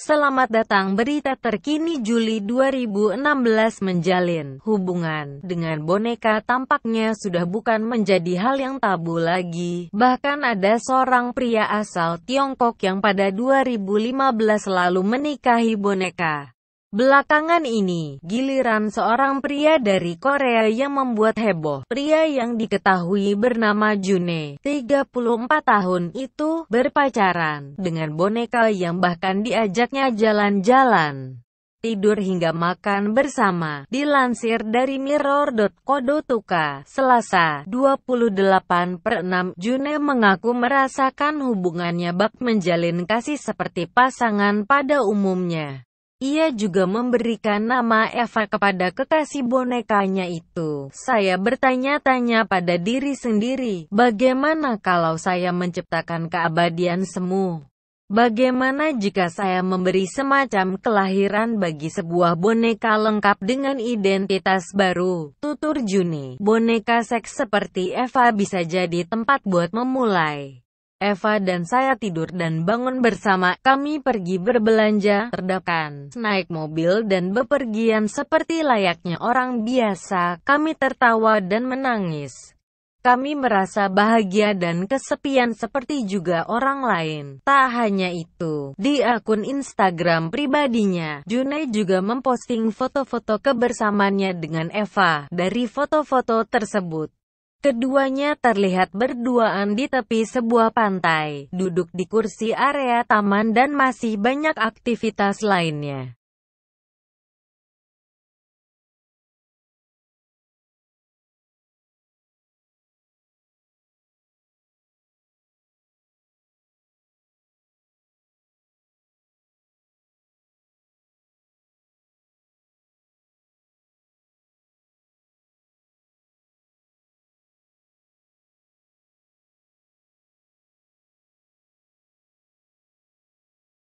Selamat datang berita terkini Juli 2016 menjalin hubungan dengan boneka tampaknya sudah bukan menjadi hal yang tabu lagi. Bahkan ada seorang pria asal Tiongkok yang pada 2015 lalu menikahi boneka. Belakangan ini, giliran seorang pria dari Korea yang membuat heboh. Pria yang diketahui bernama June, 34 tahun itu, berpacaran dengan boneka yang bahkan diajaknya jalan-jalan. Tidur hingga makan bersama, dilansir dari mirror.co.uk, Selasa, 28 per 6, June mengaku merasakan hubungannya bak menjalin kasih seperti pasangan pada umumnya. Ia juga memberikan nama Eva kepada kekasih bonekanya itu. Saya bertanya-tanya pada diri sendiri, bagaimana kalau saya menciptakan keabadian semu? Bagaimana jika saya memberi semacam kelahiran bagi sebuah boneka lengkap dengan identitas baru? Tutur Juni, boneka seks seperti Eva bisa jadi tempat buat memulai Eva dan saya tidur dan bangun bersama, kami pergi berbelanja, terdakan, naik mobil dan bepergian seperti layaknya orang biasa, kami tertawa dan menangis. Kami merasa bahagia dan kesepian seperti juga orang lain. Tak hanya itu, di akun Instagram pribadinya, Junai juga memposting foto-foto kebersamannya dengan Eva. Dari foto-foto tersebut, Keduanya terlihat berduaan di tepi sebuah pantai, duduk di kursi area taman dan masih banyak aktivitas lainnya.